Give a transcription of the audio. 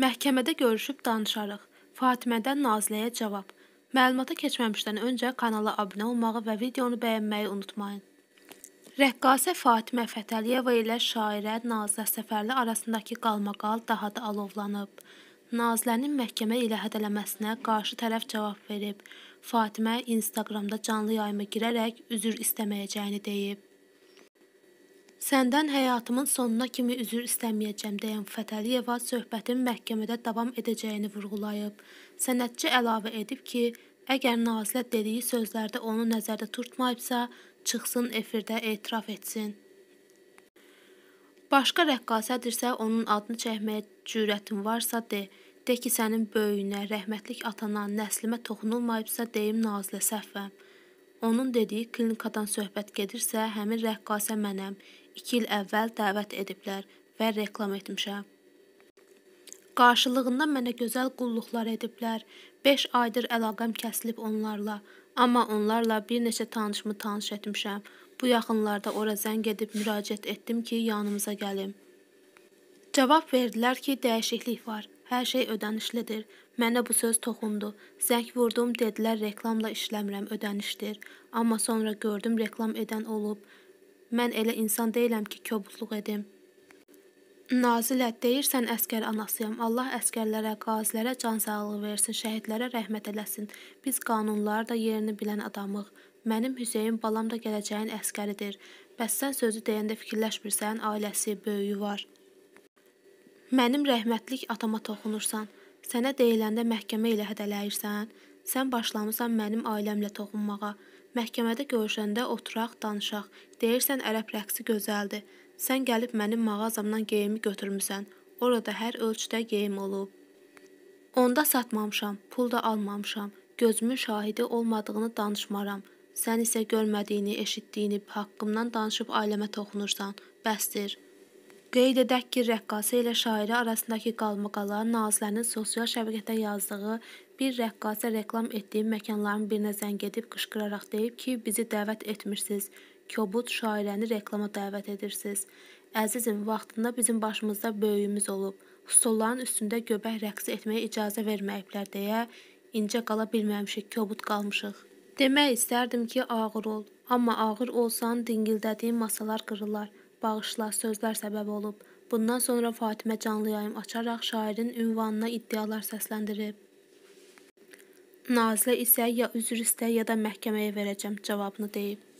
Məhkəmədə görüşüb danışarıq. Fatimədən Naziləyə cavab. Məlumata keçməmişdən öncə kanala abunə olmağı və videonu bəyənməyi unutmayın. Rəqqasə Fatimə Fətəliyeva ilə şairə Nazilə Səfərli arasındakı qalmaqal daha da alovlanıb. Nazilənin məhkəmə ilə hədələməsinə qarşı tərəf cavab verib. Fatimə Instagramda canlı yayıma girərək üzr istəməyəcəyini deyib. Səndən həyatımın sonuna kimi üzr istəməyəcəm deyən Fətəliyeva söhbətin məhkəmədə davam edəcəyini vurğulayıb. Sənətçi əlavə edib ki, əgər Nazilə dediyi sözlərdə onu nəzərdə tutmayıbsa, çıxsın efirdə etiraf etsin. Başqa rəqqasədirsə, onun adını çəkməyə cürətin varsa de. De ki, sənin böyüyünə, rəhmətlik atana, nəslimə toxunulmayıbsa deyim Nazilə səhvəm. Onun dediyi klinikadan söhbət gedirsə, həmin rəqqasə mənəm. 2 il əvvəl dəvət ediblər və reklam etmişəm. Qarşılığında mənə gözəl qulluqlar ediblər. 5 aydır əlaqəm kəsilib onlarla, amma onlarla bir neçə tanışımı tanış etmişəm. Bu yaxınlarda ora zəng edib müraciət etdim ki, yanımıza gəlim. Cavab verdilər ki, dəyişiklik var. Hər şey ödənişlidir. Mənə bu söz toxundu. Zəng vurdum, dedilər reklamla işləmirəm, ödənişdir. Amma sonra gördüm reklam edən olub. Mən elə insan deyiləm ki, kobudluq edim. Nazilə, deyirsən əskər anasıyam. Allah əskərlərə, qazilərə can sağlığı versin, şəhidlərə rəhmət eləsin. Biz qanunları da yerini bilən adamıq. Mənim Hüseyn balam da gələcəyin əskəridir. Bəs sən sözü deyəndə fikirləşmirsən, ailəsi, böyüyü var. Mənim rəhmətlik atama toxunursan, sənə deyiləndə məhkəmə ilə hədələyirsən, sən başlamısan mənim ailəmlə toxunmağa. Məhkəmədə görüşəndə oturaq, danışaq. Deyirsən ərəb rəqsi gözəldir. Sən gəlib mənim mağazamdan geyimi götürmüsən. Orada hər ölçüdə geyim olub. Onda satmamışam, pul da almamışam. Gözümün şahidi olmadığını danışmaram. Sən isə görmədiyini, eşitdiyini haqqımdan danışıb ailəmə toxunursan. Bəsdir.'' Qeyd edək ki, rəqqasə ilə şairə arasındakı qalmaqalar Nazilənin sosial şəbəkədə yazdığı bir rəqqasə reklam etdiyi məkanların birinə zəng edib qışqıraraq deyib ki, bizi dəvət etmirsiniz. Kobud şairəni reklama dəvət edirsiniz. Əzizim, vaxtında bizim başımızda böyüyümüz olub. Stolların üstündə göbək rəqsi etməyə icazə verməyiblər deyə incə qala bilməmişik, kobud qalmışıq. Demək istərdim ki, ağır ol, amma ağır olsan dingildədiyin masalar qırılar bağışla sözlər səbəb olub. Bundan sonra Fatimə canlı yayım açaraq şairin ünvanına iddialar səsləndirib. Nazilə isə ya üzr istə, ya da məhkəməyə verəcəm cavabını deyib.